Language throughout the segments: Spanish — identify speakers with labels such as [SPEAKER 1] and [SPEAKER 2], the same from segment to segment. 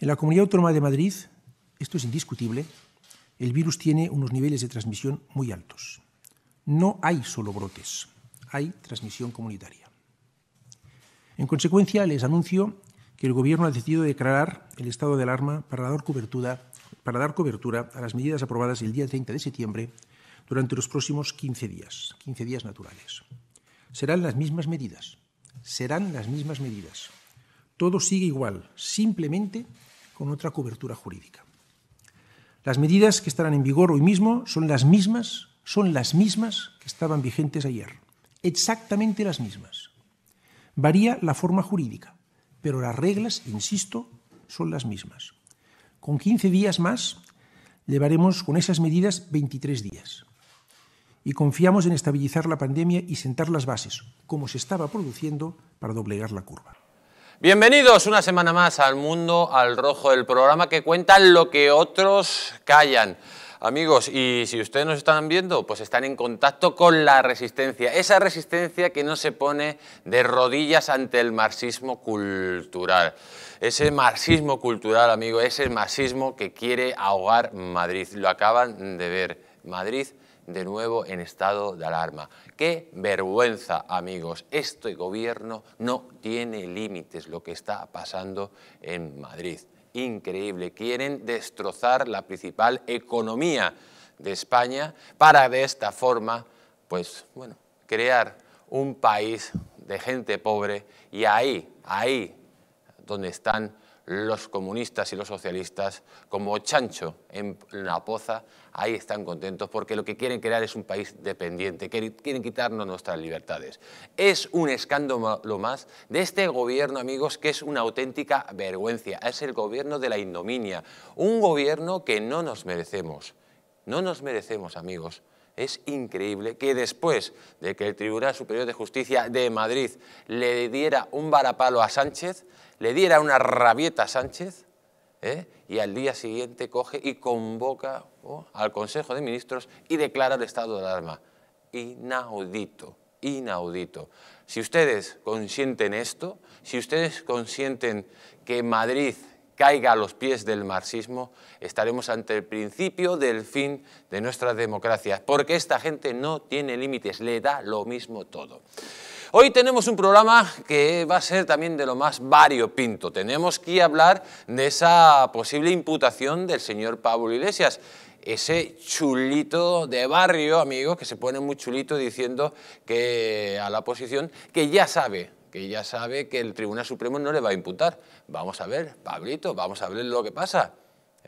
[SPEAKER 1] En la Comunidad Autónoma de Madrid, esto es indiscutible, el virus tiene unos niveles de transmisión muy altos. No hay solo brotes, hay transmisión comunitaria. En consecuencia, les anuncio que el Gobierno ha decidido declarar el estado de alarma para dar cobertura, para dar cobertura a las medidas aprobadas el día 30 de septiembre durante los próximos 15 días, 15 días naturales. Serán las mismas medidas, serán las mismas medidas. Todo sigue igual, simplemente con otra cobertura jurídica. Las medidas que estarán en vigor hoy mismo son las mismas, son las mismas que estaban vigentes ayer, exactamente las mismas. Varía la forma jurídica, pero las reglas, insisto, son las mismas. Con 15 días más llevaremos con esas medidas 23 días. Y confiamos en estabilizar la pandemia y sentar las bases, como se estaba produciendo, para doblegar la curva.
[SPEAKER 2] Bienvenidos una semana más al Mundo al Rojo, el programa que cuenta lo que otros callan. Amigos, y si ustedes nos están viendo, pues están en contacto con la resistencia, esa resistencia que no se pone de rodillas ante el marxismo cultural. Ese marxismo cultural, amigo, ese marxismo que quiere ahogar Madrid. Lo acaban de ver. Madrid de nuevo en estado de alarma. ¡Qué vergüenza, amigos! Este gobierno no tiene límites lo que está pasando en Madrid. Increíble. Quieren destrozar la principal economía de España para de esta forma, pues bueno, crear un país de gente pobre y ahí, ahí donde están los comunistas y los socialistas como chancho en la poza ahí están contentos porque lo que quieren crear es un país dependiente, quieren quitarnos nuestras libertades. Es un escándalo más de este gobierno, amigos, que es una auténtica vergüenza. Es el gobierno de la indominia, un gobierno que no nos merecemos. No nos merecemos, amigos. Es increíble que después de que el Tribunal Superior de Justicia de Madrid le diera un varapalo a Sánchez, le diera una rabieta a Sánchez, ¿eh? y al día siguiente coge y convoca al Consejo de Ministros y declara el estado de alarma. Inaudito, inaudito. Si ustedes consienten esto, si ustedes consienten que Madrid caiga a los pies del marxismo, estaremos ante el principio del fin de nuestra democracia, porque esta gente no tiene límites, le da lo mismo todo. Hoy tenemos un programa que va a ser también de lo más variopinto. Tenemos que hablar de esa posible imputación del señor Pablo Iglesias ese chulito de barrio, amigos, que se pone muy chulito diciendo que a la oposición que ya sabe, que ya sabe que el Tribunal Supremo no le va a imputar. Vamos a ver, Pablito, vamos a ver lo que pasa.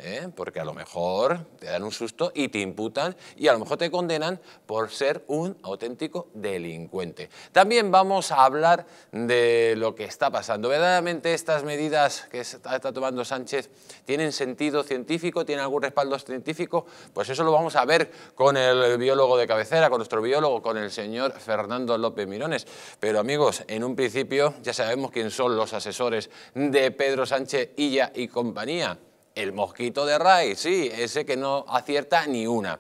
[SPEAKER 2] ¿eh? porque a lo mejor te dan un susto y te imputan y a lo mejor te condenan por ser un auténtico delincuente. También vamos a hablar de lo que está pasando. Verdaderamente estas medidas que está, tomando Sánchez tienen sentido científico, tienen algún respaldo científico, pues eso lo vamos a ver con el biólogo de cabecera, con nuestro biólogo, con el señor Fernando López Mirones. Pero amigos, en un principio ya sabemos quién son los asesores de Pedro Sánchez, Illa y compañía. El mosquito de Ray, sí, ese que no acierta ni una.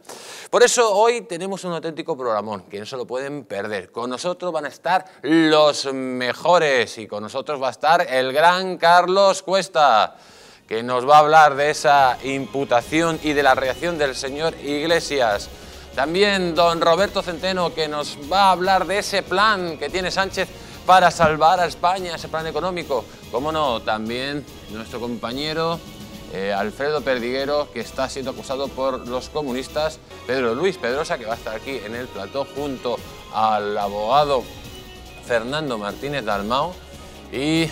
[SPEAKER 2] Por eso hoy tenemos un auténtico programón, que no se lo pueden perder. Con nosotros van a estar los mejores y con nosotros va a estar el gran Carlos Cuesta, que nos va a hablar de esa imputación y de la reacción del señor Iglesias. También don Roberto Centeno, que nos va a hablar de ese plan que tiene Sánchez para salvar a España, ese plan económico. Cómo no, también nuestro compañero eh, Alfredo Perdiguero, que está siendo acusado por los comunistas, Pedro Luis Pedrosa, que va a estar aquí en el plató junto al abogado Fernando Martínez Dalmao y,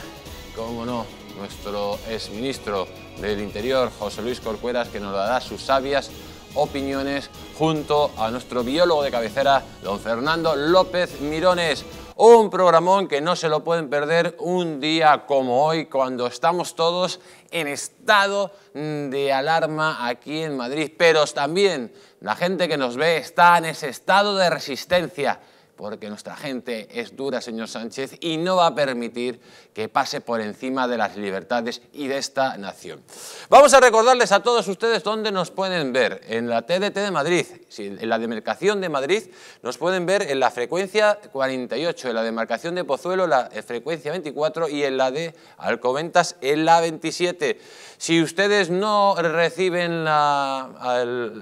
[SPEAKER 2] como no, nuestro exministro del Interior, José Luis Corcueras, que nos dará sus sabias opiniones junto a nuestro biólogo de cabecera, don Fernando López Mirones. Un programón que no se lo pueden perder un día como hoy, cuando estamos todos en estado de alarma aquí en Madrid. Pero también la gente que nos ve está en ese estado de resistencia porque nuestra gente es dura, señor Sánchez, y no va a permitir que pase por encima de las libertades y de esta nación. Vamos a recordarles a todos ustedes dónde nos pueden ver. En la TDT de Madrid, en la demarcación de Madrid, nos pueden ver en la frecuencia 48, en la demarcación de Pozuelo, la eh, frecuencia 24 y en la de Alcoventas, en la 27. Si ustedes no reciben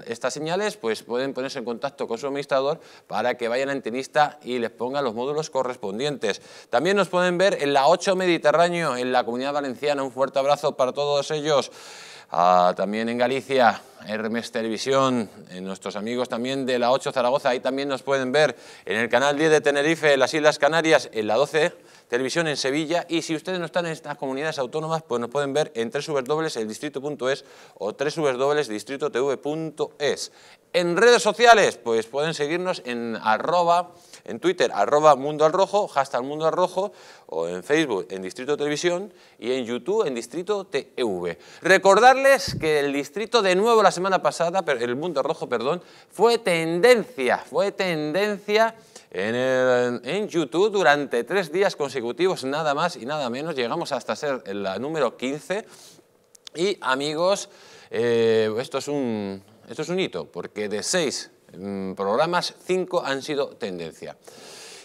[SPEAKER 2] estas señales, pues pueden ponerse en contacto con su administrador para que vayan a antenista y les ponga los módulos correspondientes. También nos pueden ver en la 8 Mediterráneo, en la Comunidad Valenciana. Un fuerte abrazo para todos ellos. Ah, también en Galicia, Hermes Televisión, en nuestros amigos también de la 8 Zaragoza, ahí también nos pueden ver en el canal 10 de Tenerife, en las Islas Canarias, en la 12 Televisión en Sevilla y si ustedes no están en estas comunidades autónomas, pues nos pueden ver en www.eldistrito.es o www.distritotv.es. En redes sociales, pues pueden seguirnos en arroba en Twitter, arroba Mundo al Rojo, hashtag Mundo al Rojo, o en Facebook, en Distrito Televisión, y en YouTube, en Distrito TV. Recordarles que el Distrito, de nuevo la semana pasada, el Mundo al Rojo, perdón, fue tendencia, fue tendencia... En, YouTube durante tres días consecutivos, nada más y nada menos. Llegamos hasta ser la número 15. Y amigos, eh, esto, es un, esto es un hito, porque de seis... Mm, programas, cinco han sido tendencia.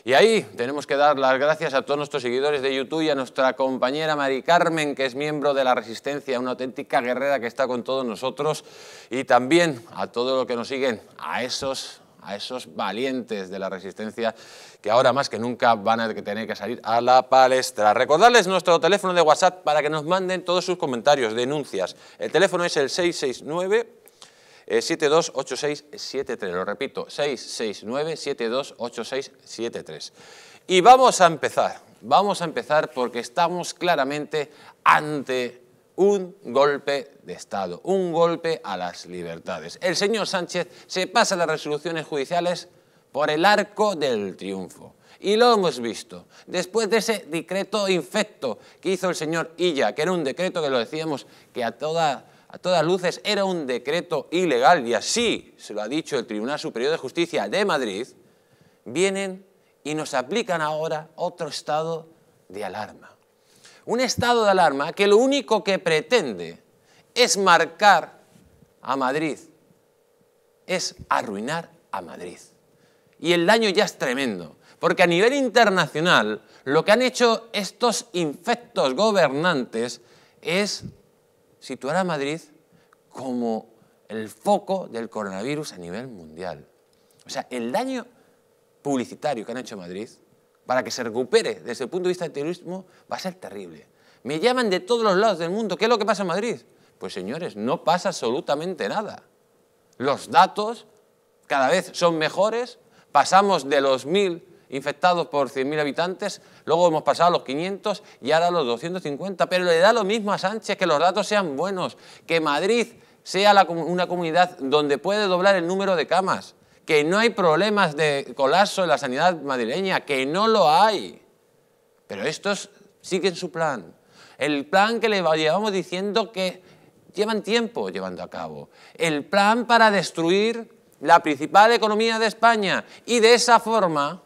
[SPEAKER 2] Y ahí tenemos que dar las gracias a todos nuestros seguidores de YouTube y a nuestra compañera Mari Carmen, que es miembro de La Resistencia, una auténtica guerrera que está con todos nosotros, y también a todos los que nos siguen, a esos a esos valientes de la resistencia que ahora más que nunca van a tener que salir a la palestra. Recordarles nuestro teléfono de WhatsApp para que nos manden todos sus comentarios, denuncias. El teléfono es el 669 728673. Eh, lo repito, 669-728673. Y vamos a empezar, vamos a empezar porque estamos claramente ante un golpe de Estado, un golpe a las libertades. El señor Sánchez se pasa las resoluciones judiciales por el arco del triunfo. Y lo hemos visto. Después de ese decreto infecto que hizo el señor Illa, que era un decreto que lo decíamos que a toda a todas luces era un decreto ilegal y así se lo ha dicho el Tribunal Superior de Justicia de Madrid, vienen y nos aplican ahora otro estado de alarma. Un estado de alarma que lo único que pretende es marcar a Madrid, es arruinar a Madrid. Y el daño ya es tremendo, porque a nivel internacional lo que han hecho estos infectos gobernantes es situar a Madrid como el foco del coronavirus a nivel mundial. O sea, el daño publicitario que han hecho Madrid para que se recupere desde el punto de vista del terrorismo va a ser terrible. Me llaman de todos los lados del mundo, ¿qué es lo que pasa en Madrid? Pues señores, no pasa absolutamente nada. Los datos cada vez son mejores, pasamos de los mil infectados por 100.000 habitantes, luego hemos pasado a los 500 y ahora a los 250, pero le da lo mismo a Sánchez que los datos sean buenos, que Madrid sea una comunidad donde puede doblar el número de camas, que no hay problemas de colapso en la sanidad madrileña, que no lo hay. Pero estos siguen su plan. El plan que le llevamos diciendo que llevan tiempo llevando a cabo. El plan para destruir la principal economía de España y de esa forma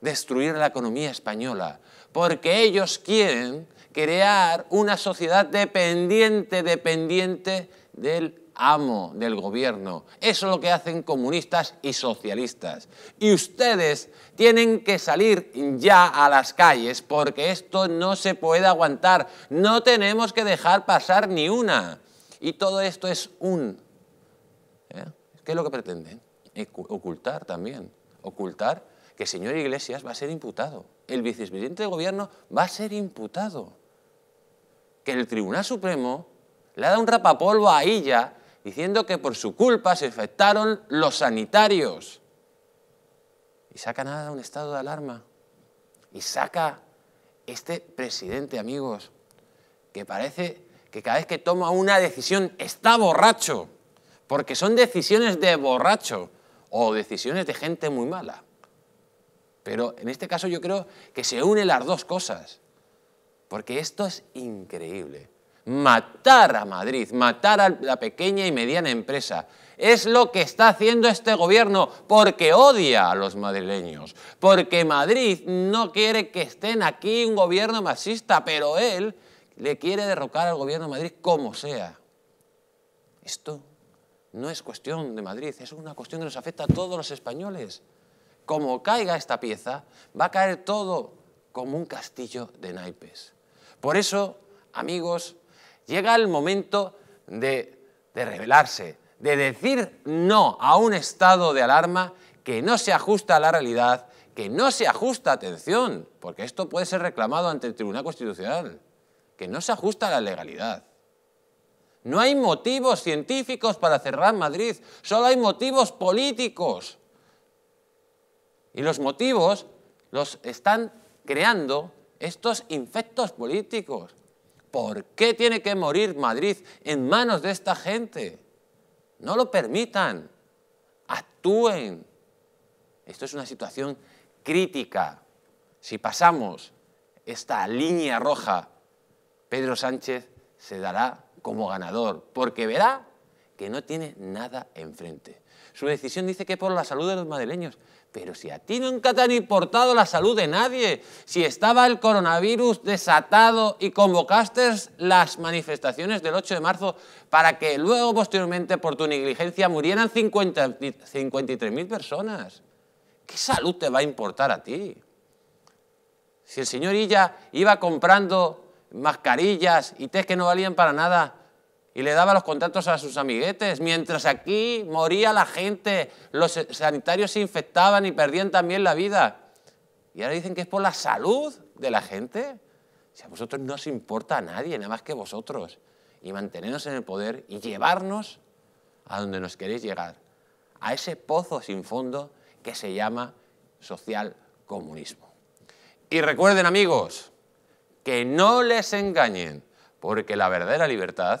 [SPEAKER 2] destruir la economía española, porque ellos quieren crear una sociedad dependiente, dependiente del amo del gobierno. Eso es lo que hacen comunistas y socialistas. Y ustedes tienen que salir ya a las calles porque esto no se puede aguantar. No tenemos que dejar pasar ni una. Y todo esto es un... ¿eh? ¿Qué es lo que pretenden? Ocultar también. Ocultar que el señor Iglesias va a ser imputado, el vicepresidente del gobierno va a ser imputado, que el Tribunal Supremo le ha dado un rapapolvo a ella diciendo que por su culpa se infectaron los sanitarios. Y saca nada de un estado de alarma. Y saca este presidente, amigos, que parece que cada vez que toma una decisión está borracho, porque son decisiones de borracho o decisiones de gente muy mala. Pero en este caso yo creo que se unen las dos cosas, porque esto es increíble. Matar a Madrid, matar a la pequeña y mediana empresa, es lo que está haciendo este gobierno porque odia a los madrileños, porque Madrid no quiere que estén aquí un gobierno marxista, pero él le quiere derrocar al gobierno de Madrid como sea. Esto no es cuestión de Madrid, es una cuestión que nos afecta a todos los españoles como caiga esta pieza, va a caer todo como un castillo de naipes. Por eso, amigos, llega el momento de, rebelarse, de decir no a un estado de alarma que no se ajusta a la realidad, que no se ajusta, atención, porque esto puede ser reclamado ante el Tribunal Constitucional, que no se ajusta a la legalidad. No hay motivos científicos para cerrar Madrid, solo hay motivos políticos. Y los motivos los están creando estos infectos políticos. ¿Por qué tiene que morir Madrid en manos de esta gente? No lo permitan. Actúen. Esto es una situación crítica. Si pasamos esta línea roja, Pedro Sánchez se dará como ganador, porque verá que no tiene nada enfrente. Su decisión dice que por la salud de los madrileños, pero si a ti nunca te han importado la salud de nadie, si estaba el coronavirus desatado y convocaste las manifestaciones del 8 de marzo para que luego posteriormente por tu negligencia murieran 53.000 personas, ¿qué salud te va a importar a ti? Si el señor Illa iba comprando mascarillas y test que no valían para nada y le daba los contratos a sus amiguetes, mientras aquí moría la gente, los sanitarios se infectaban y perdían también la vida. Y ahora dicen que es por la salud de la gente. Si a vosotros no os importa a nadie, nada más que vosotros. Y mantenernos en el poder y llevarnos a donde nos queréis llegar, a ese pozo sin fondo que se llama social comunismo. Y recuerden amigos, que no les engañen, porque la verdadera libertad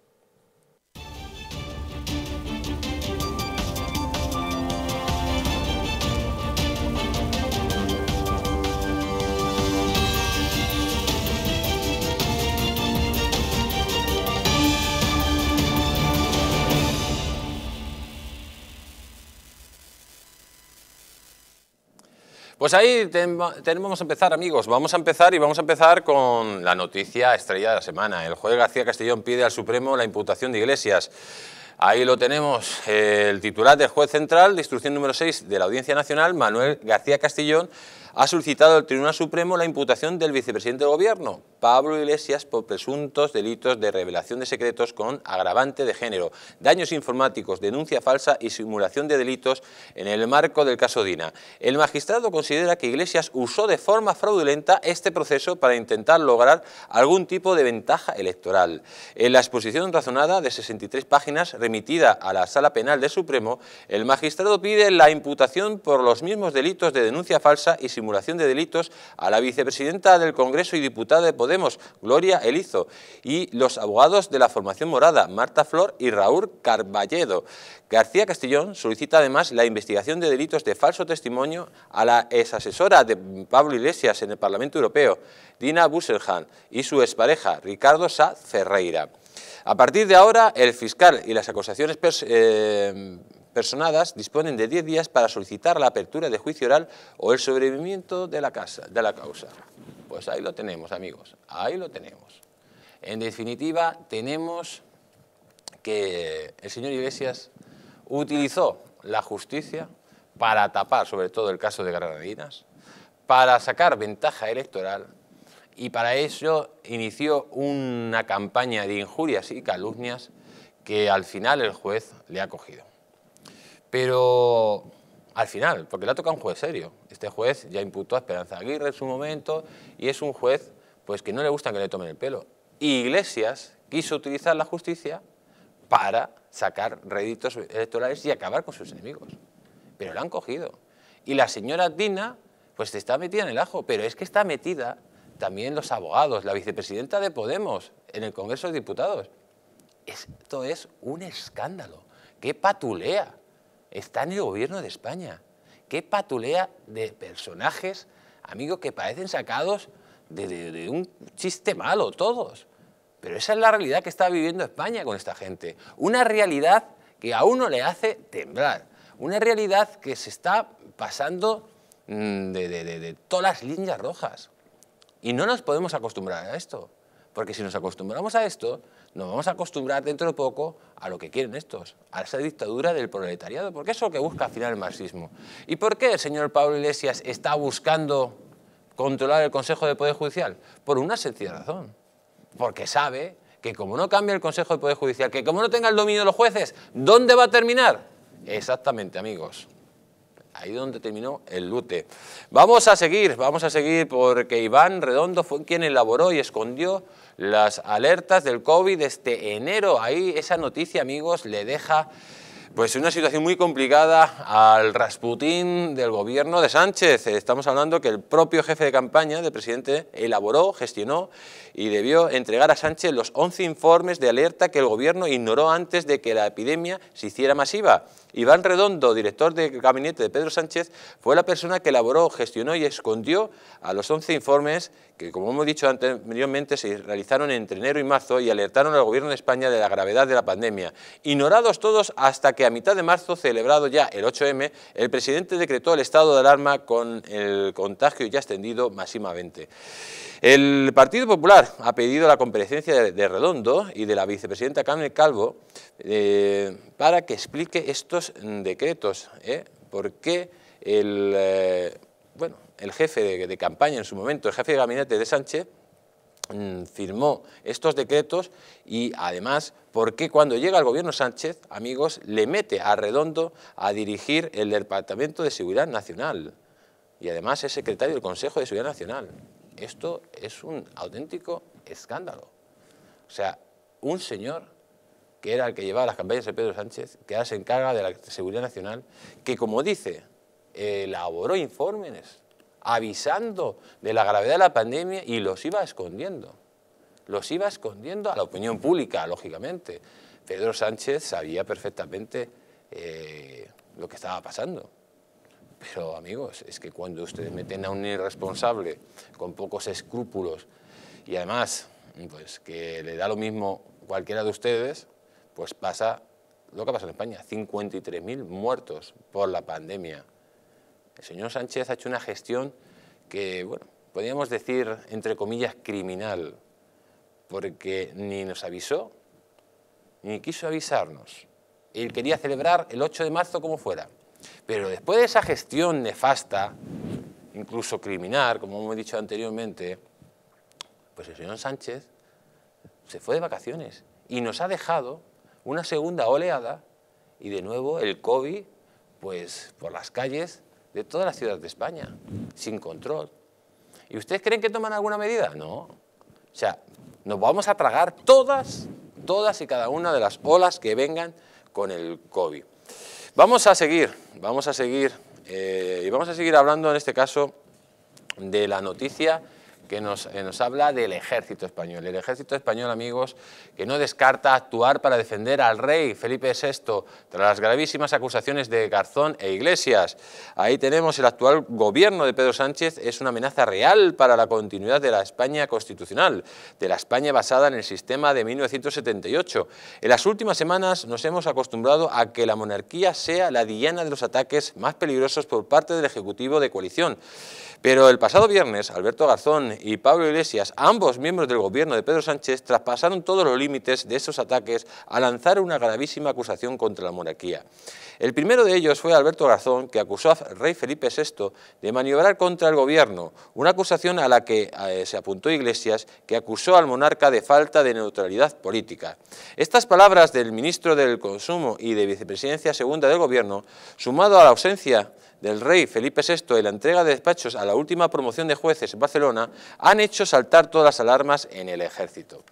[SPEAKER 2] Pues ahí tenemos a empezar, amigos. Vamos a empezar y vamos a empezar con la noticia estrella de la semana. El juez García Castellón pide al Supremo la imputación de Iglesias. Ahí lo tenemos, el titular del juez central de instrucción número 6 de la Audiencia Nacional, Manuel García Castellón, ha solicitado al Tribunal Supremo la imputación del vicepresidente del Gobierno, Pablo Iglesias, por presuntos delitos de revelación de secretos con agravante de género, daños informáticos, denuncia falsa y simulación de delitos en el marco del caso Dina. El magistrado considera que Iglesias usó de forma fraudulenta este proceso para intentar lograr algún tipo de ventaja electoral. En la exposición razonada de 63 páginas remitida a la Sala Penal del Supremo, el magistrado pide la imputación por los mismos delitos de denuncia falsa y simulación simulación de delitos a la vicepresidenta del Congreso y diputada de Podemos, Gloria Elizo, y los abogados de la formación morada, Marta Flor y Raúl Carballedo. García Castellón solicita además la investigación de delitos de falso testimonio a la exasesora de Pablo Iglesias en el Parlamento Europeo, Dina Busselhan, y su expareja, Ricardo Sa Ferreira. A partir de ahora, el fiscal y las acusaciones eh, personadas disponen de 10 días para solicitar la apertura de juicio oral o el sobrevivimiento de la, causa. Pues ahí lo tenemos, amigos, ahí lo tenemos. En definitiva, tenemos que el señor Iglesias utilizó la justicia para tapar sobre todo el caso de Granadinas, para sacar ventaja electoral y para eso inició una campaña de injurias y calumnias que al final el juez le ha cogido. Pero al final, porque le ha tocado un juez serio. Este juez ya imputó a Esperanza Aguirre en su momento y es un juez pues, que no le gusta que le tomen el pelo. Y Iglesias quiso utilizar la justicia para sacar réditos electorales y acabar con sus enemigos. Pero la han cogido. Y la señora Dina, pues está metida en el ajo, pero es que está metida también los abogados, la vicepresidenta de Podemos en el Congreso de Diputados. Esto es un escándalo. ¡Qué patulea! está en el gobierno de España. Qué patulea de personajes, amigos, que parecen sacados de, un chiste malo todos. Pero esa es la realidad que está viviendo España con esta gente. Una realidad que a uno le hace temblar. Una realidad que se está pasando mm, de, todas las líneas rojas. Y no nos podemos acostumbrar a esto, porque si nos acostumbramos a esto, nos vamos a acostumbrar dentro de poco a lo que quieren estos, a esa dictadura del proletariado, porque eso es lo que busca al final el marxismo. ¿Y por qué el señor Pablo Iglesias está buscando controlar el Consejo de Poder Judicial? Por una sencilla razón, porque sabe que como no cambia el Consejo de Poder Judicial, que como no tenga el dominio de los jueces, ¿dónde va a terminar? Exactamente, amigos. Ahí donde terminó el lute. Vamos a seguir, vamos a seguir porque Iván Redondo fue quien elaboró y escondió las alertas del COVID este enero. Ahí esa noticia, amigos, le deja pues una situación muy complicada al Rasputín del gobierno de Sánchez. Estamos hablando que el propio jefe de campaña del presidente elaboró, gestionó y debió entregar a Sánchez los 11 informes de alerta que el gobierno ignoró antes de que la epidemia se hiciera masiva. Iván Redondo, director del gabinete de Pedro Sánchez, fue la persona que elaboró, gestionó y escondió a los 11 informes que, como hemos dicho anteriormente, se realizaron entre enero y marzo y alertaron al Gobierno de España de la gravedad de la pandemia. Ignorados todos hasta que a mitad de marzo, celebrado ya el 8M, el presidente decretó el estado de alarma con el contagio ya extendido masivamente. El Partido Popular ha pedido la comparecencia de, Redondo y de la vicepresidenta Carmen Calvo eh, para que explique estos decretos, ¿eh? por qué el... Eh, bueno, el jefe de, campaña en su momento, el jefe de gabinete de Sánchez, mm, firmó estos decretos y además qué cuando llega el gobierno Sánchez, amigos, le mete a Redondo a dirigir el Departamento de Seguridad Nacional y además es secretario del Consejo de Seguridad Nacional. Esto es un auténtico escándalo. O sea, un señor que era el que llevaba las campañas de Pedro Sánchez, que ahora se encarga de la Seguridad Nacional, que como dice elaboró informes avisando de la gravedad de la pandemia y los iba escondiendo. Los iba escondiendo a la opinión pública, lógicamente. Pedro Sánchez sabía perfectamente eh, lo que estaba pasando. Pero amigos, es que cuando ustedes meten a un irresponsable con pocos escrúpulos y además pues, que le da lo mismo cualquiera de ustedes, pues pasa lo que pasa en España, 53.000 muertos por la pandemia. El señor Sánchez ha hecho una gestión que, bueno, podríamos decir, entre comillas, criminal, porque ni nos avisó, ni quiso avisarnos. Él quería celebrar el 8 de marzo como fuera. Pero después de esa gestión nefasta, incluso criminal, como hemos dicho anteriormente, pues el señor Sánchez se fue de vacaciones y nos ha dejado una segunda oleada y de nuevo el COVID, pues por las calles de toda la ciudad de España, sin control. ¿Y ustedes creen que toman alguna medida? No. O sea, nos vamos a tragar todas, todas y cada una de las olas que vengan con el COVID. Vamos a seguir, vamos a seguir, eh, y vamos a seguir hablando en este caso de la noticia que eh, nos, habla del ejército español. El ejército español, amigos, que no descarta actuar para defender al rey Felipe VI tras las gravísimas acusaciones de Garzón e Iglesias. Ahí tenemos el actual gobierno de Pedro Sánchez, es una amenaza real para la continuidad de la España constitucional, de la España basada en el sistema de 1978. En las últimas semanas nos hemos acostumbrado a que la monarquía sea la diana de los ataques más peligrosos por parte del Ejecutivo de coalición. Pero el pasado viernes, Alberto Garzón y Pablo Iglesias, ambos miembros del gobierno de Pedro Sánchez, traspasaron todos los límites de esos ataques a lanzar una gravísima acusación contra la monarquía. El primero de ellos fue Alberto Garzón, que acusó al rey Felipe VI de maniobrar contra el gobierno, una acusación a la que eh, se apuntó Iglesias, que acusó al monarca de falta de neutralidad política. Estas palabras del ministro del Consumo y de Vicepresidencia Segunda del Gobierno, sumado a la ausencia del rey Felipe VI y la entrega de despachos a la última promoción de jueces en Barcelona han hecho saltar todas las alarmas en el ejército.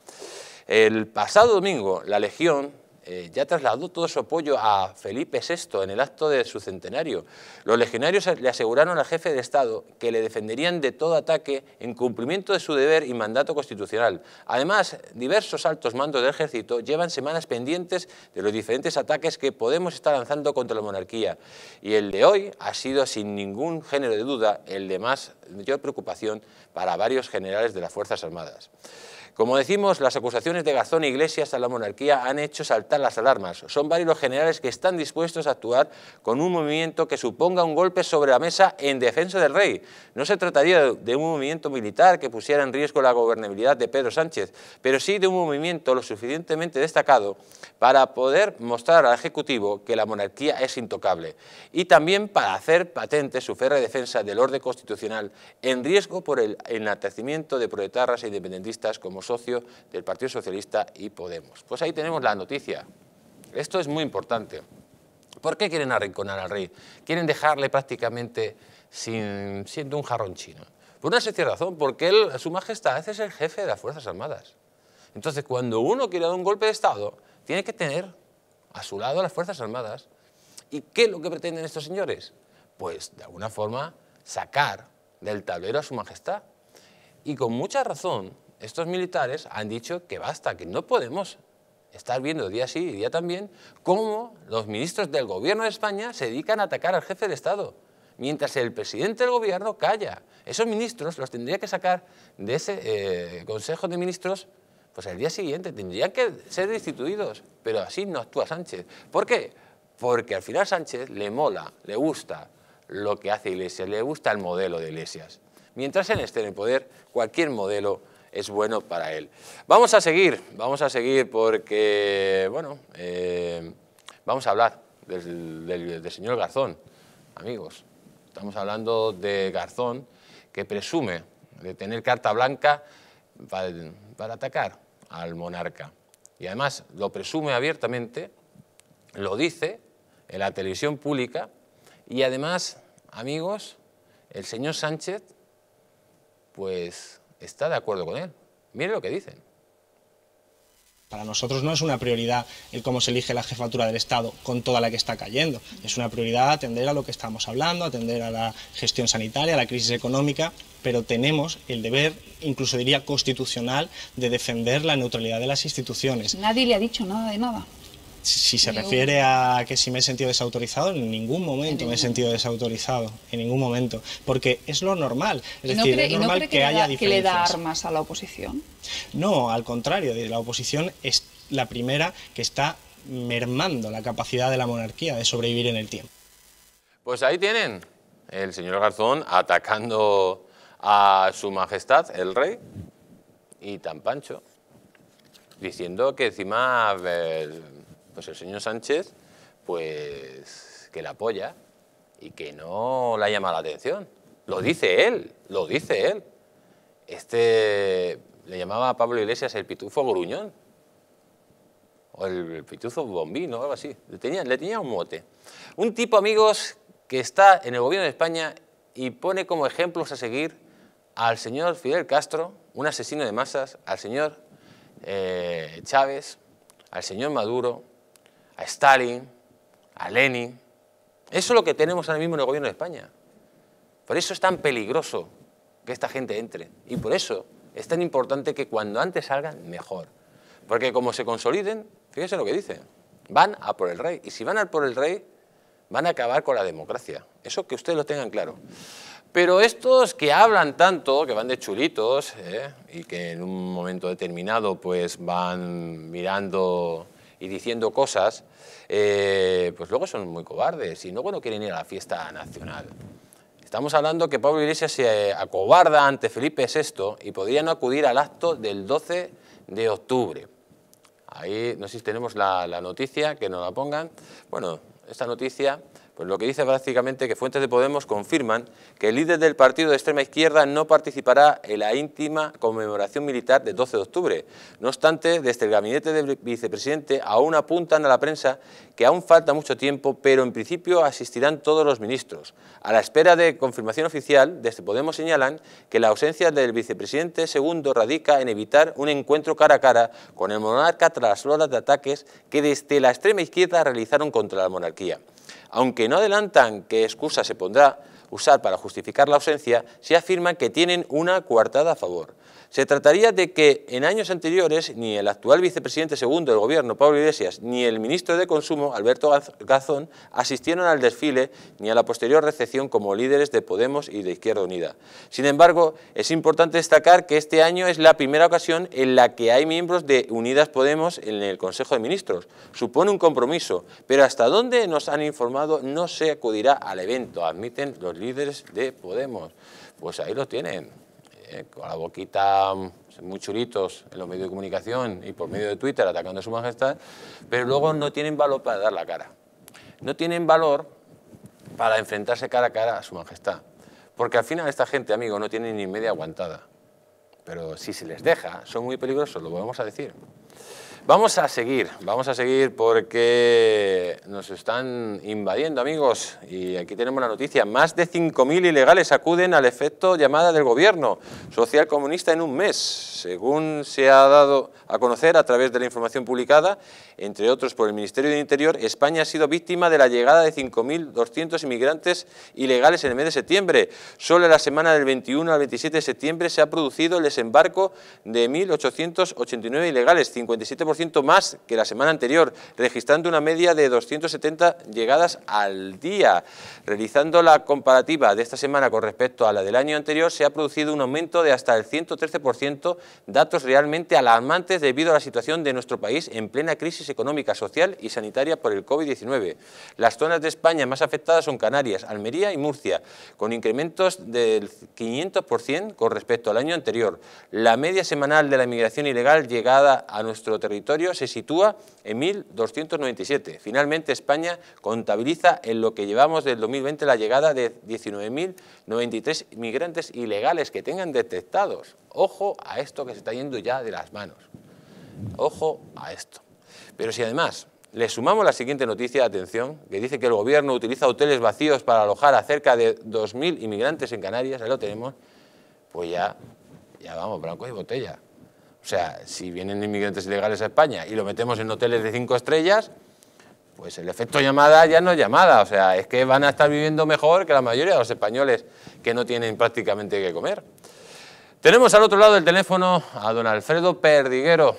[SPEAKER 2] El pasado domingo, la Legión eh, ya trasladó todo su apoyo a Felipe VI en el acto de su centenario. Los legionarios le aseguraron al jefe de Estado que le defenderían de todo ataque en cumplimiento de su deber y mandato constitucional. Además, diversos altos mandos del ejército llevan semanas pendientes de los diferentes ataques que Podemos estar lanzando contra la monarquía. Y el de hoy ha sido, sin ningún género de duda, el de más mayor preocupación para varios generales de las Fuerzas Armadas. Como decimos, las acusaciones de Gazón e Iglesias a la monarquía han hecho saltar las alarmas. Son varios los generales que están dispuestos a actuar con un movimiento que suponga un golpe sobre la mesa en defensa del rey. No se trataría de un movimiento militar que pusiera en riesgo la gobernabilidad de Pedro Sánchez, pero sí de un movimiento lo suficientemente destacado para poder mostrar al Ejecutivo que la monarquía es intocable y también para hacer patente su férrea defensa del orden constitucional en riesgo por el enaltecimiento de proletarras e independentistas como socio del Partido Socialista y Podemos. Pues ahí tenemos la noticia. Esto es muy importante. ¿Por qué quieren arrinconar al rey? Quieren dejarle prácticamente sin, siendo un jarrón chino. Por una sencilla razón, porque él, su majestad es el jefe de las Fuerzas Armadas. Entonces, cuando uno quiere dar un golpe de Estado, tiene que tener a su lado las Fuerzas Armadas. ¿Y qué es lo que pretenden estos señores? Pues, de alguna forma, sacar del tablero a su majestad. Y con mucha razón, estos militares han dicho que basta, que no podemos estar viendo día sí y día también cómo los ministros del gobierno de España se dedican a atacar al jefe de Estado, mientras el presidente del gobierno calla. Esos ministros los tendría que sacar de ese eh, Consejo de Ministros pues el día siguiente, tendrían que ser destituidos, pero así no actúa Sánchez. ¿Por qué? Porque al final Sánchez le mola, le gusta lo que hace Iglesias, le gusta el modelo de Iglesias. Mientras él esté en el poder, cualquier modelo es bueno para él. Vamos a seguir, vamos a seguir porque, bueno, eh, vamos a hablar del, señor Garzón, amigos. Estamos hablando de Garzón que presume de tener carta blanca para, atacar al monarca. Y además lo presume abiertamente, lo dice en la televisión pública y además, amigos, el señor Sánchez, pues está de acuerdo con él. Mire lo que dicen.
[SPEAKER 1] Para nosotros no es una prioridad el cómo se elige la jefatura del Estado con toda la que está cayendo. Es una prioridad atender a lo que estamos hablando, atender a la gestión sanitaria, a la crisis económica, pero tenemos el deber, incluso diría constitucional, de defender la neutralidad de las instituciones. Nadie le ha dicho nada de nada si se refiere a que si me he sentido desautorizado, en ningún momento me he sentido desautorizado, en ningún momento, porque es lo normal, es decir, normal que, haya le da armas a la oposición? No, al contrario, la oposición es la primera que está mermando la capacidad de la monarquía de sobrevivir en el tiempo.
[SPEAKER 2] Pues ahí tienen el señor Garzón atacando a su majestad, el rey, y tan pancho, diciendo que encima... Eh, pues el señor Sánchez, pues que la apoya y que no la llama la atención. Lo dice él, lo dice él. Este le llamaba a Pablo Iglesias el pitufo gruñón. O el pitufo bombino, o algo así. Le tenía, un mote. Un tipo, amigos, que está en el gobierno de España y pone como ejemplos a seguir al señor Fidel Castro, un asesino de masas, al señor eh, Chávez, al señor Maduro, a Stalin, a Lenin. Eso es lo que tenemos ahora mismo en el gobierno de España. Por eso es tan peligroso que esta gente entre. Y por eso es tan importante que cuando antes salgan, mejor. Porque como se consoliden, fíjense lo que dicen, van a por el rey. Y si van a por el rey, van a acabar con la democracia. Eso que ustedes lo tengan claro. Pero estos que hablan tanto, que van de chulitos, ¿eh? y que en un momento determinado pues van mirando y diciendo cosas, eh, pues luego son muy cobardes y luego no quieren ir a la fiesta nacional. Estamos hablando que Pablo Iglesias se acobarda ante Felipe VI y podría no acudir al acto del 12 de octubre. Ahí, no sé si tenemos la, la noticia, que nos la pongan. Bueno, esta noticia pues lo que dice prácticamente que fuentes de Podemos confirman que el líder del partido de extrema izquierda no participará en la íntima conmemoración militar del 12 de octubre. No obstante, desde el gabinete del vicepresidente aún apuntan a la prensa que aún falta mucho tiempo, pero en principio asistirán todos los ministros. A la espera de confirmación oficial, desde Podemos señalan que la ausencia del vicepresidente segundo radica en evitar un encuentro cara a cara con el monarca tras las horas de ataques que desde la extrema izquierda realizaron contra la monarquía aunque no adelantan qué excusa se pondrá usar para justificar la ausencia, se afirman que tienen una coartada a favor. Se trataría de que en años anteriores ni el actual vicepresidente segundo del gobierno, Pablo Iglesias, ni el ministro de Consumo, Alberto Gazón, asistieron al desfile ni a la posterior recepción como líderes de Podemos y de Izquierda Unida. Sin embargo, es importante destacar que este año es la primera ocasión en la que hay miembros de Unidas Podemos en el Consejo de Ministros. Supone un compromiso, pero hasta dónde nos han informado no se acudirá al evento, admiten los líderes de Podemos. Pues ahí lo tienen. Eh, con la boquita mm, muy chulitos en los medios de comunicación y por medio de Twitter atacando a su majestad, pero luego no tienen valor para dar la cara. No tienen valor para enfrentarse cara a cara a su majestad. Porque al final esta gente, amigo, no tiene ni media aguantada. Pero si se les deja, son muy peligrosos, lo vamos a decir. Vamos a seguir, vamos a seguir porque nos están invadiendo, amigos. Y aquí tenemos la noticia. Más de 5.000 ilegales acuden al efecto llamada del gobierno social comunista en un mes, según se ha dado a conocer a través de la información publicada, entre otros por el Ministerio del Interior, España ha sido víctima de la llegada de 5.200 inmigrantes ilegales en el mes de septiembre. Solo en la semana del 21 al 27 de septiembre se ha producido el desembarco de 1.889 ilegales, 57 más que la semana anterior, registrando una media de 270 llegadas al día. Realizando la comparativa de esta semana con respecto a la del año anterior, se ha producido un aumento de hasta el 113%, datos realmente alarmantes debido a la situación de nuestro país en plena crisis económica, social y sanitaria por el COVID-19. Las zonas de España más afectadas son Canarias, Almería y Murcia, con incrementos del 500% con respecto al año anterior. La media semanal de la inmigración ilegal llegada a nuestro territorio se sitúa en 1.297. Finalmente, España contabiliza en lo que llevamos del 2020 la llegada de 19.093 migrantes ilegales que tengan detectados. Ojo a esto que se está yendo ya de las manos. Ojo a esto. Pero si además le sumamos la siguiente noticia, atención, que dice que el gobierno utiliza hoteles vacíos para alojar a cerca de 2.000 inmigrantes en Canarias, ahí lo tenemos, pues ya, ya vamos, blanco y botella. O sea, si vienen inmigrantes ilegales a España y lo metemos en hoteles de cinco estrellas, pues el efecto llamada ya no es llamada. O sea, es que van a estar viviendo mejor que la mayoría de los españoles que no tienen prácticamente que comer. Tenemos al otro lado del teléfono a don Alfredo Perdiguero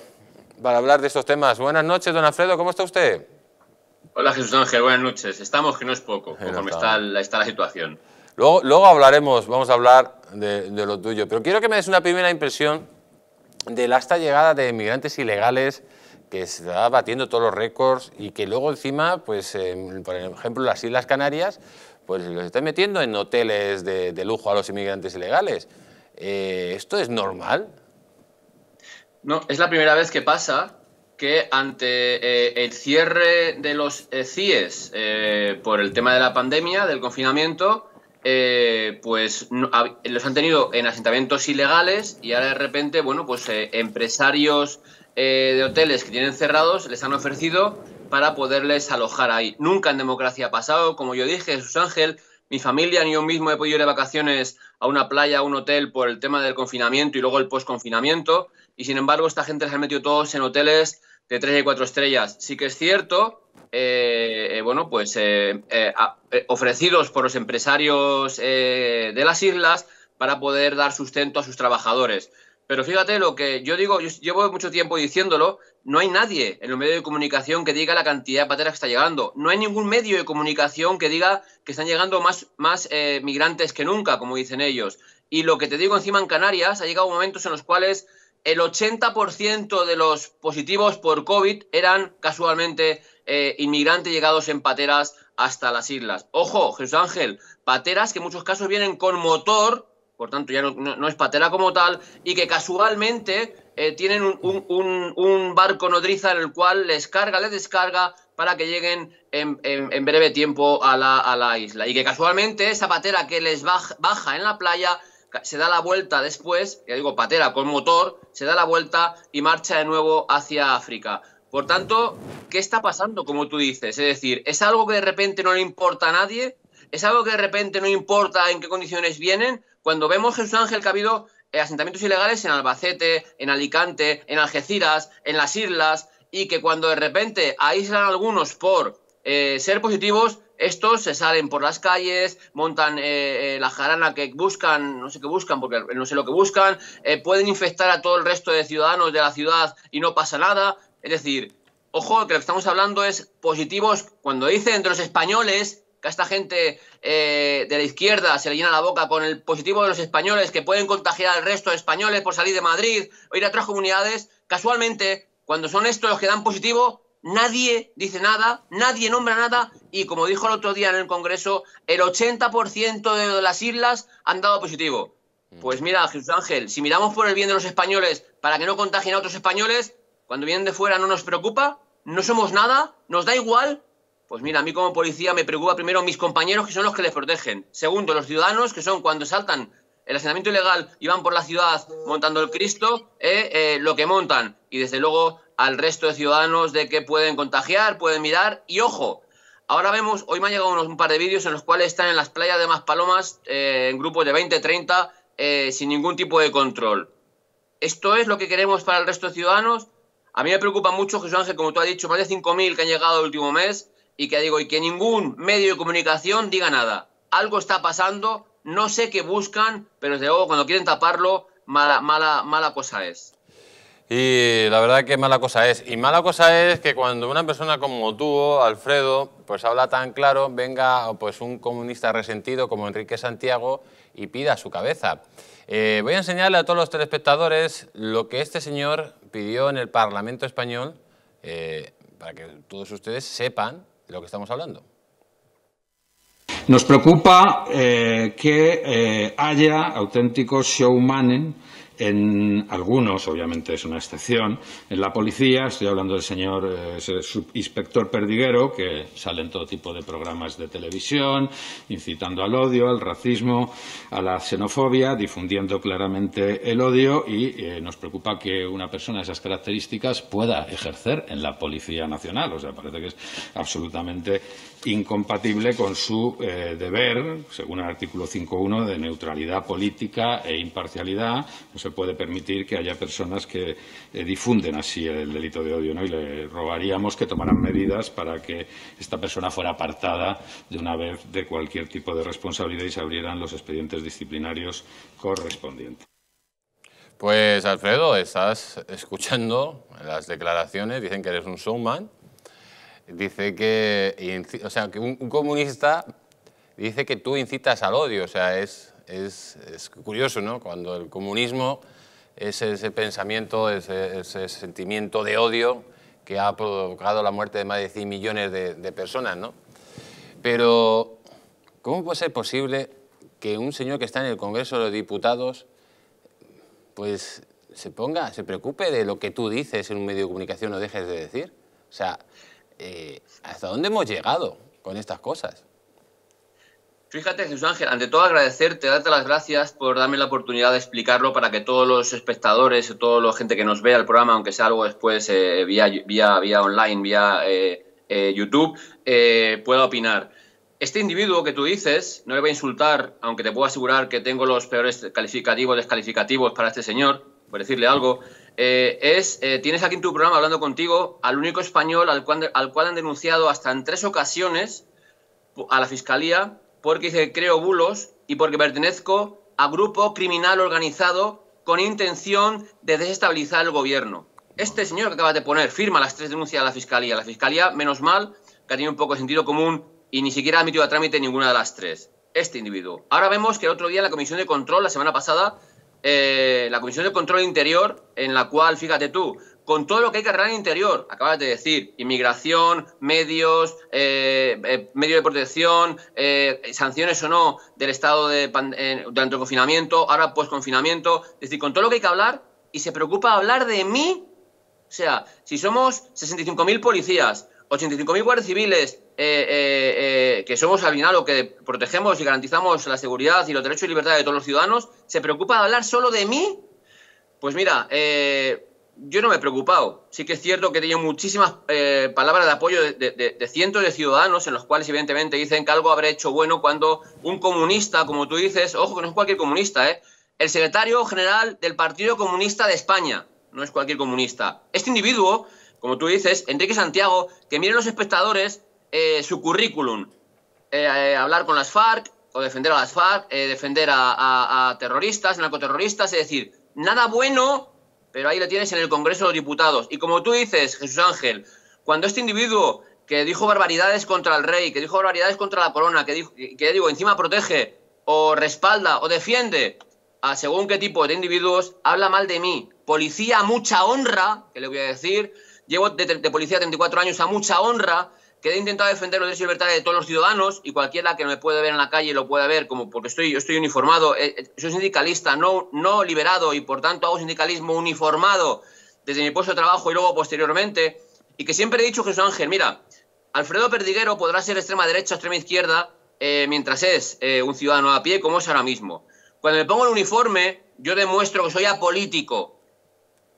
[SPEAKER 2] para hablar de estos temas. Buenas noches, don Alfredo, ¿cómo está usted? Hola Jesús Ángel,
[SPEAKER 3] buenas noches. Estamos que no es poco, como está. la situación.
[SPEAKER 2] Luego, hablaremos, vamos a hablar de, lo tuyo, pero quiero que me des una primera impresión de la hasta llegada de inmigrantes ilegales que está batiendo todos los récords y que luego encima, pues, em, por ejemplo, las Islas Canarias, pues los están metiendo en hoteles de, lujo a los inmigrantes ilegales. Eh, ¿Esto es normal? No, es
[SPEAKER 3] la primera vez que pasa que ante eh, el cierre de los eh, CIES por el tema de la pandemia, del confinamiento, eh, pues los han tenido en asentamientos ilegales y ahora de repente, bueno, pues eh, empresarios eh, de hoteles que tienen cerrados les han ofrecido para poderles alojar ahí. Nunca en democracia ha pasado, como yo dije, Sus Ángel, mi familia ni yo mismo he podido ir de vacaciones a una playa, a un hotel por el tema del confinamiento y luego el post-confinamiento y sin embargo esta gente les ha metido todos en hoteles de tres y cuatro estrellas. Sí que es cierto eh, eh, bueno, pues eh, ofrecidos por los empresarios de las islas para poder dar sustento a sus trabajadores. Pero fíjate lo que yo digo, llevo mucho tiempo diciéndolo, no hay nadie en los medios de comunicación que diga la cantidad de pateras que está llegando. No hay ningún medio de comunicación que diga que están llegando más, migrantes que nunca, como dicen ellos. Y lo que te digo encima en Canarias, ha llegado momentos en los cuales el 80% de los positivos por COVID eran casualmente eh, inmigrantes llegados en pateras hasta las islas. Ojo, Jesús Ángel, pateras que en muchos casos vienen con motor, por tanto ya no, es patera como tal, y que casualmente eh, tienen un, barco nodriza en el cual les carga, les descarga para que lleguen en, breve tiempo a la, isla. Y que casualmente esa patera que les baja en la playa se da la vuelta después, ya digo, patera con motor, se da la vuelta y marcha de nuevo hacia África. Por tanto, ¿qué está pasando, como tú dices? Es decir, ¿es algo que de repente no le importa a nadie? ¿Es algo que de repente no importa en qué condiciones vienen? Cuando vemos, Jesús Ángel, que ha habido eh, asentamientos ilegales en Albacete, en Alicante, en Algeciras, en las islas, y que cuando de repente aíslan algunos por eh, ser positivos, estos se salen por las calles, montan eh, eh, la jarana que buscan, no sé qué buscan, porque no sé lo que buscan, eh, pueden infectar a todo el resto de ciudadanos de la ciudad y no pasa nada. Es decir, ojo, que lo que estamos hablando es positivos. Cuando dicen entre los españoles que a esta gente de la izquierda se le llena la boca con el positivo de los españoles que pueden contagiar al resto de españoles por salir de Madrid o ir a otras comunidades, casualmente, cuando son estos los que dan positivo, nadie dice nada, nadie nombra nada y como dijo el otro día en el Congreso, el 80% de las islas han dado positivo. Mm. Pues mira, Jesús Ángel, si miramos por el bien de los españoles para que no contagien a otros españoles, cuando vienen de fuera no nos preocupa, no somos nada, nos da igual. Pues mira, a mí como policía me preocupa primero mis compañeros que son los que les protegen. Segundo, los ciudadanos que son cuando saltan el asentamiento ilegal y van por la ciudad montando el Cristo, eh, eh, lo que montan. Y desde luego al resto de ciudadanos de que pueden contagiar, pueden mirar y ojo, Ahora vemos, hoy me han llegado unos, un par de vídeos en los cuales están en las playas de Maspalomas palomas eh, en grupos de 20, 30, eh, sin ningún tipo de control. ¿Esto es lo que queremos para el resto de ciudadanos? A mí me preocupa mucho, Jesús Ángel, como tú has dicho, más de 5.000 que han llegado el último mes y que digo, y que ningún medio de comunicación diga nada. Algo está pasando, no sé qué buscan, pero desde luego cuando quieren taparlo, mala, mala, mala cosa es. Y
[SPEAKER 2] la verdad que mala cosa es. Y mala cosa es que cuando una persona como tú, Alfredo, pues habla tan claro, venga pues un comunista resentido como Enrique Santiago y pida su cabeza. Eh, voy a enseñarle a todos los telespectadores lo que este señor pidió en el Parlamento Español eh, para que todos ustedes sepan de lo que estamos hablando.
[SPEAKER 1] Nos preocupa eh, que haya
[SPEAKER 2] auténticos showmanen en algunos, obviamente es una excepción, en la policía, estoy hablando del señor eh, subinspector Perdiguero, que sale en todo tipo de programas de televisión, incitando al odio, al racismo, a la xenofobia, difundiendo claramente el odio y eh, nos preocupa que una persona de esas características pueda ejercer en la Policía Nacional. O sea, parece que es absolutamente incompatible con su eh, deber, según el artículo 5.1, de neutralidad política e imparcialidad. No se puede permitir que haya personas que eh, difunden así el delito de odio, ¿no? Y le robaríamos que tomaran medidas para que esta persona fuera apartada de una vez de cualquier tipo de responsabilidad y se abrieran los expedientes disciplinarios correspondientes. Pues Alfredo, estás escuchando las declaraciones, dicen que eres un showman, dice que, o sea, que un, comunista dice que tú incitas al odio, o sea, es, es, es curioso, ¿no? Cuando el comunismo es ese pensamiento, ese, sentimiento de odio que ha provocado la muerte de más de 100 millones de, personas, ¿no? Pero, ¿cómo puede ser posible que un señor que está en el Congreso de los Diputados, pues se ponga, se preocupe de lo que tú dices en un medio de comunicación o dejes de decir? O sea, eh, ¿hasta dónde hemos llegado con estas cosas?
[SPEAKER 3] Fíjate, Jesús Ángel, ante todo agradecerte, darte las gracias por darme la oportunidad de explicarlo para que todos los espectadores toda la gente que nos vea el programa, aunque sea algo después eh, vía, vía, vía online, vía eh, YouTube, pueda opinar. Este individuo que tú dices, no le voy a insultar, aunque te puedo asegurar que tengo los peores calificativos, descalificativos para este señor, por decirle algo, eh, es, eh, tienes aquí en tu programa hablando contigo al único español al cual, han denunciado hasta en tres ocasiones a la fiscalía porque dice creo bulos y porque pertenezco a grupo criminal organizado con intención de desestabilizar el gobierno. Este señor que acabas de poner firma las tres denuncias a la fiscalía. La fiscalía, menos mal, que ha tenido un poco de sentido común y ni siquiera ha admitido a trámite ninguna de las tres. Este individuo. Ahora vemos que el otro día en la comisión de control, la semana pasada, eh, la Comisión de Control Interior, en la cual, fíjate tú, con todo lo que hay que arreglar en interior, acabas de decir, inmigración, medios, eh, eh, medio de protección, sanciones o no del estado de, durante el confinamiento, ahora pues confinamiento es decir, con todo lo que hay que hablar y se preocupa hablar de mí, o sea, si somos 65.000 policías, 85.000 guardias civiles, eh, eh, eh, que somos al que protegemos y garantizamos la seguridad y los derechos y libertades de todos los ciudadanos, se preocupa de hablar solo de mí. Pues mira, yo no me he preocupado. Sí que es cierto que he tenido muchísimas palabras de apoyo de, cientos de ciudadanos en los cuales evidentemente dicen que algo habré hecho bueno cuando un comunista, como tú dices, ojo que no es cualquier comunista, ¿eh? el secretario general del Partido Comunista de España, no es cualquier comunista. Este individuo como tú dices, Enrique Santiago, que miren los espectadores eh, su currículum. Eh, eh, hablar con las FARC o defender a las FARC, defender a, a terroristas, narcoterroristas, es decir, nada bueno, pero ahí lo tienes en el Congreso de los Diputados. Y como tú dices, Jesús Ángel, cuando este individuo que dijo barbaridades contra el rey, que dijo barbaridades contra la corona, que, digo, encima protege o respalda o defiende a según qué tipo de individuos, habla mal de mí. Policía, mucha honra, que le voy a decir, Llevo de, policía 34 años a mucha honra que he intentado defender los derechos y libertades de todos los ciudadanos y cualquiera que me pueda ver en la calle lo pueda ver, como porque estoy, yo estoy uniformado, eh, eh, soy sindicalista, no, no liberado y por tanto hago sindicalismo uniformado desde mi puesto de trabajo y luego posteriormente. Y que siempre he dicho, Jesús Ángel, mira, Alfredo Perdiguero podrá ser extrema derecha extrema izquierda eh, mientras es un ciudadano a pie como es ahora mismo. Cuando me pongo el uniforme, yo demuestro que soy apolítico.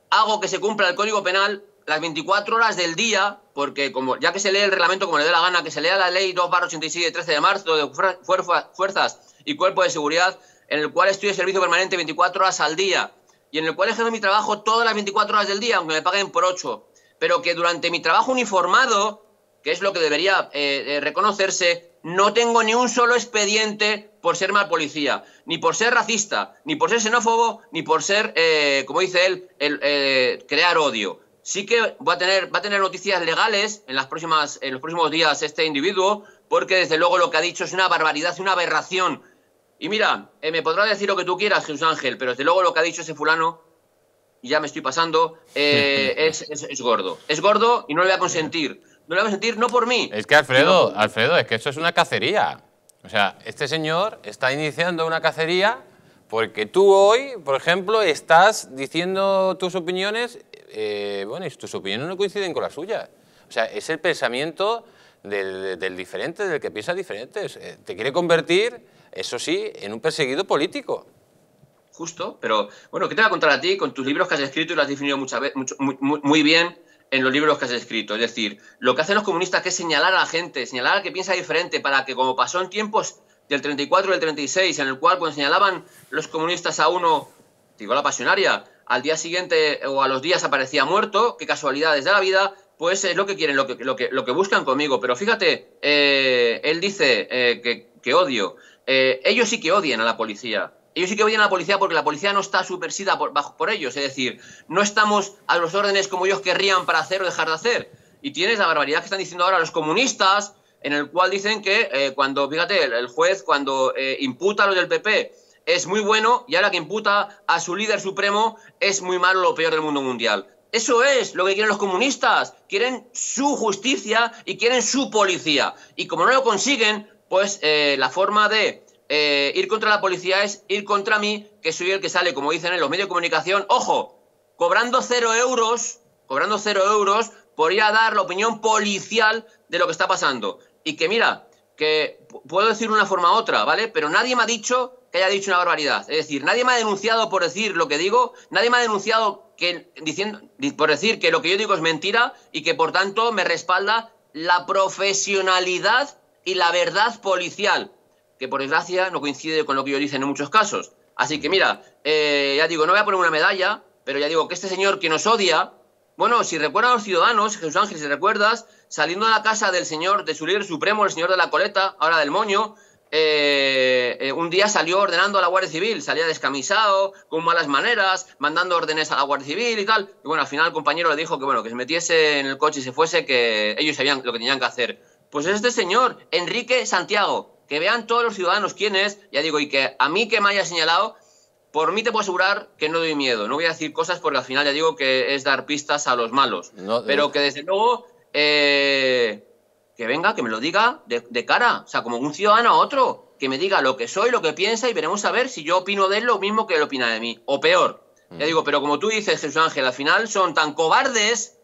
[SPEAKER 3] Hago que se cumpla el Código Penal las 24 horas del día, porque como ya que se lee el reglamento como le dé la gana, que se lea la ley 2 86 de 13 de marzo de Fuerzas y Cuerpo de Seguridad, en el cual estoy de servicio permanente 24 horas al día y en el cual ejerzo mi trabajo todas las 24 horas del día, aunque me paguen por 8, pero que durante mi trabajo uniformado, que es lo que debería eh, eh, reconocerse, no tengo ni un solo expediente por ser mal policía, ni por ser racista, ni por ser xenófobo, ni por ser, eh, como dice él, el, crear odio. Sí que va a tener, va a tener noticias legales en, las próximas, en los próximos días este individuo, porque desde luego lo que ha dicho es una barbaridad, una aberración. Y mira, eh, me podrás decir lo que tú quieras, Jesús Ángel, pero desde luego lo que ha dicho ese fulano, y ya me estoy pasando, eh, es, gordo. Es gordo y no le voy a consentir. No le voy a consentir, no por mí. Es que Alfredo, Alfredo,
[SPEAKER 2] es que esto es una cacería. O sea, este señor está iniciando una cacería porque tú hoy, por ejemplo, estás diciendo tus opiniones, eh, bueno, y tus opiniones no coinciden con las suyas. O sea, es el pensamiento del, diferente, del que piensa diferente. Eh, te quiere convertir, eso sí, en un perseguido político
[SPEAKER 3] justo, pero bueno, ¿qué te va a contar a ti con tus libros que has escrito y lo has definido muchas veces muy, bien en los libros que has escrito? Es decir, lo que hacen los comunistas es señalar a la gente, señalar al que piensa diferente, para que como pasó en tiempos del 34 y del 36, en el cual pues, señalaban los comunistas a uno, digo la pasionaria, al día siguiente eh, o a los días aparecía muerto, qué casualidades de la vida, pues es lo que quieren, lo que, lo que, buscan conmigo. Pero fíjate, eh, él dice eh, que, odio. ellos sí que odian a la policía. Ellos sí que odian a la policía porque la policía no está supersida por, bajo, por ellos. Es decir, no estamos a los órdenes como ellos querrían para hacer o dejar de hacer. Y tienes la barbaridad que están diciendo ahora los comunistas, en el cual dicen que eh, cuando, fíjate, el, juez cuando eh, imputa a los del PP es muy bueno y ahora que imputa a su líder supremo es muy malo lo peor del mundo mundial. Eso es lo que quieren los comunistas. Quieren su justicia y quieren su policía. Y como no lo consiguen, pues eh, la forma de ir contra la policía es ir contra mí, que soy el que sale, como dicen en los medios de comunicación, ojo, cobrando cero euros, cobrando cero euros podría dar la opinión policial de lo que está pasando y que mira, que puedo decir una forma u otra, ¿vale? Pero nadie me ha dicho que haya dicho una barbaridad. Es decir, nadie me ha denunciado por decir lo que digo, nadie me ha denunciado que, diciendo, por decir que lo que yo digo es mentira y que por tanto me respalda la profesionalidad y la verdad policial, que por desgracia no coincide con lo que yo dice en muchos casos. Así que mira, eh, ya digo, no voy a poner una medalla, pero ya digo que este señor que nos odia, bueno, si recuerdan a los ciudadanos, Jesús Ángel, si recuerdas, saliendo a la casa del señor, de su líder supremo, el señor de la coleta, ahora del moño, eh, eh, un día salió ordenando a la Guardia Civil, salía descamisado, con malas maneras, mandando órdenes a la Guardia Civil y tal. Y bueno, al final el compañero le dijo que bueno, que se metiese en el coche y se fuese, que ellos sabían lo que tenían que hacer. Pues este señor, Enrique Santiago, que vean todos los ciudadanos quién es, ya digo, y que a mí que me haya señalado, por mí te puedo asegurar que no doy miedo. No voy a decir cosas porque al final ya digo que es dar pistas a los malos. pero que desde luego eh, que venga, que me lo diga de, cara. O sea, como un ciudadano a otro. Que me diga lo que soy, lo que piensa y veremos a ver si yo opino de él lo mismo que él opina de mí. O peor. Ya mm. digo, pero como tú dices, Jesús Ángel, al final son tan cobardes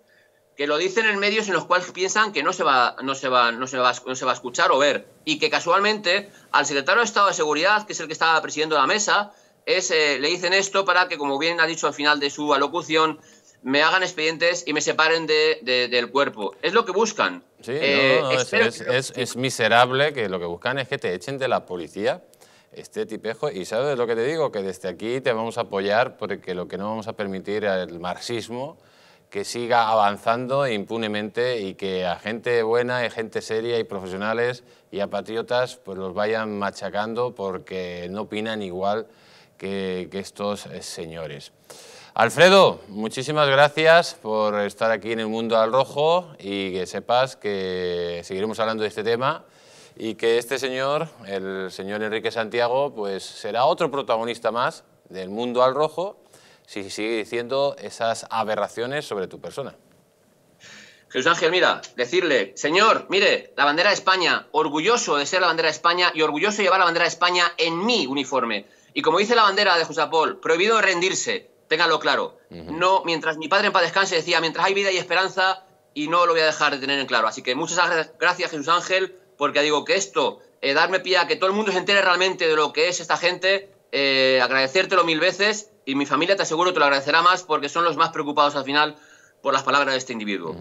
[SPEAKER 3] que lo dicen en medios en los cuales piensan que no se va, no se va, no se va, no se va a escuchar o ver. Y que casualmente al secretario de Estado de Seguridad, que es el que estaba presidiendo la mesa, eh, le dicen esto para que, como bien ha dicho al final de su alocución, me hagan expedientes y me separen del cuerpo. Es lo que buscan. Sí, eh, es,
[SPEAKER 2] Es, miserable que lo que buscan es que te echen de la policía este tipejo. Y sabes lo que te digo, que desde aquí te vamos a apoyar porque lo que no vamos a permitir es el marxismo que siga avanzando impunemente y que a gente buena y gente seria y profesionales y a patriotas pues los vayan machacando porque no opinan igual que, estos eh, señores. Alfredo, muchísimas gracias por estar aquí en el Mundo al Rojo y que sepas que seguiremos hablando de este tema y que este señor, el señor Enrique Santiago, pues será otro protagonista más del Mundo al Rojo si sigue diciendo esas aberraciones sobre tu persona.
[SPEAKER 3] Jesús Ángel, mira, decirle, señor, mire, la bandera de España, orgulloso de ser la bandera de España y orgulloso de llevar la bandera de España en mi uniforme. Y como dice la bandera de Paul, prohibido rendirse, ténganlo claro. No, mientras mi padre en paz descanse decía, mientras hay vida y esperanza, y no lo voy a dejar de tener en claro. Así que muchas gracias, Jesús Ángel, porque digo que esto, eh, darme pie a que todo el mundo se entere realmente de lo que es esta gente, eh, agradecértelo mil veces, y mi familia te aseguro te lo agradecerá más porque son los más preocupados al final por las palabras de este individuo.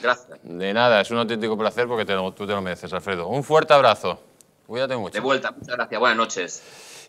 [SPEAKER 2] Gracias. De nada, es un auténtico placer porque tú te lo mereces, Alfredo. Un fuerte abrazo. Cuídate mucho. De vuelta, muchas gracias. Buenas noches.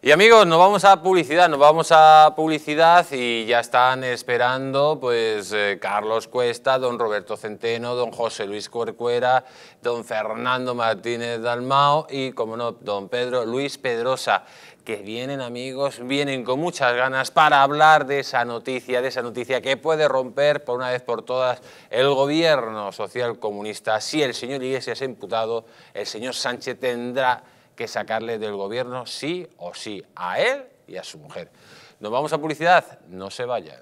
[SPEAKER 2] Y amigos, nos vamos a publicidad, nos vamos a publicidad y ya están esperando pues eh, Carlos Cuesta, don Roberto Centeno, don José Luis Cuercuera, don Fernando Martínez Dalmao y, como no, don Pedro Luis Pedrosa que vienen amigos, vienen con muchas ganas para hablar de esa noticia, de esa noticia que puede romper por una vez por todas el gobierno social comunista. Si el señor Iglesias es imputado, el señor Sánchez tendrá que sacarle del gobierno sí o sí, a él y a su mujer. ¿Nos vamos a publicidad? No se vayan.